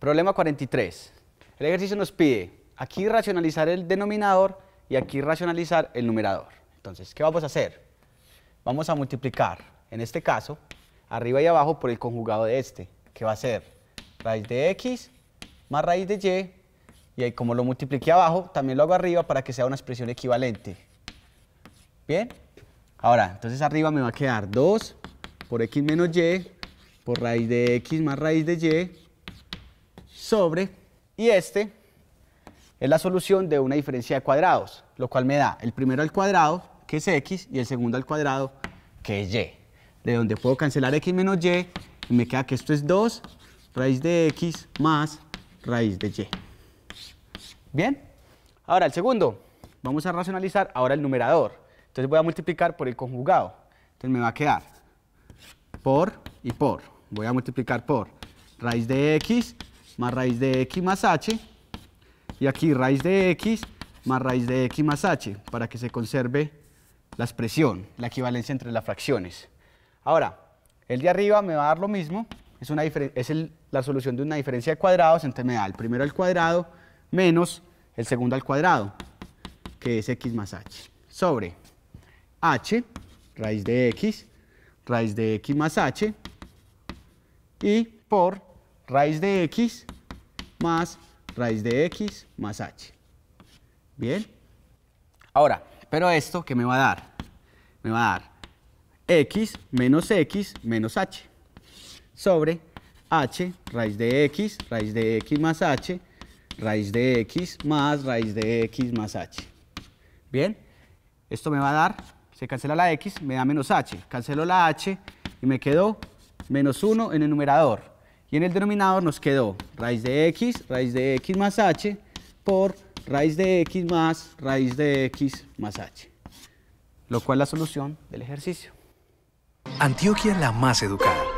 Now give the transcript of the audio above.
Problema 43. El ejercicio nos pide aquí racionalizar el denominador y aquí racionalizar el numerador. Entonces, ¿qué vamos a hacer? Vamos a multiplicar, en este caso, arriba y abajo por el conjugado de este, que va a ser raíz de x más raíz de y, y ahí como lo multipliqué abajo, también lo hago arriba para que sea una expresión equivalente. ¿Bien? Ahora, entonces arriba me va a quedar 2 por x menos y por raíz de x más raíz de y sobre, y este es la solución de una diferencia de cuadrados, lo cual me da el primero al cuadrado, que es x, y el segundo al cuadrado, que es y, de donde puedo cancelar x menos y, y me queda que esto es 2 raíz de x más raíz de y. ¿Bien? Ahora, el segundo, vamos a racionalizar ahora el numerador. Entonces voy a multiplicar por el conjugado. Entonces me va a quedar por y por. Voy a multiplicar por raíz de x más raíz de x más h, y aquí raíz de x más raíz de x más h, para que se conserve la expresión, la equivalencia entre las fracciones. Ahora, el de arriba me va a dar lo mismo, es, una es la solución de una diferencia de cuadrados, entre me da el primero al cuadrado menos el segundo al cuadrado, que es x más h, sobre h, raíz de x, raíz de x más h, y por raíz de x más raíz de x más h. Bien. Ahora, pero esto, ¿qué me va a dar? Me va a dar x menos x menos h sobre h raíz de x, raíz de x más h, raíz de x más raíz de x más h. Bien, esto me va a dar, se cancela la x, me da menos h, cancelo la h y me quedó menos 1 en el numerador. Y en el denominador nos quedó raíz de x, raíz de x más h, por raíz de x más raíz de x más h. Lo cual es la solución del ejercicio. Antioquia la más educada.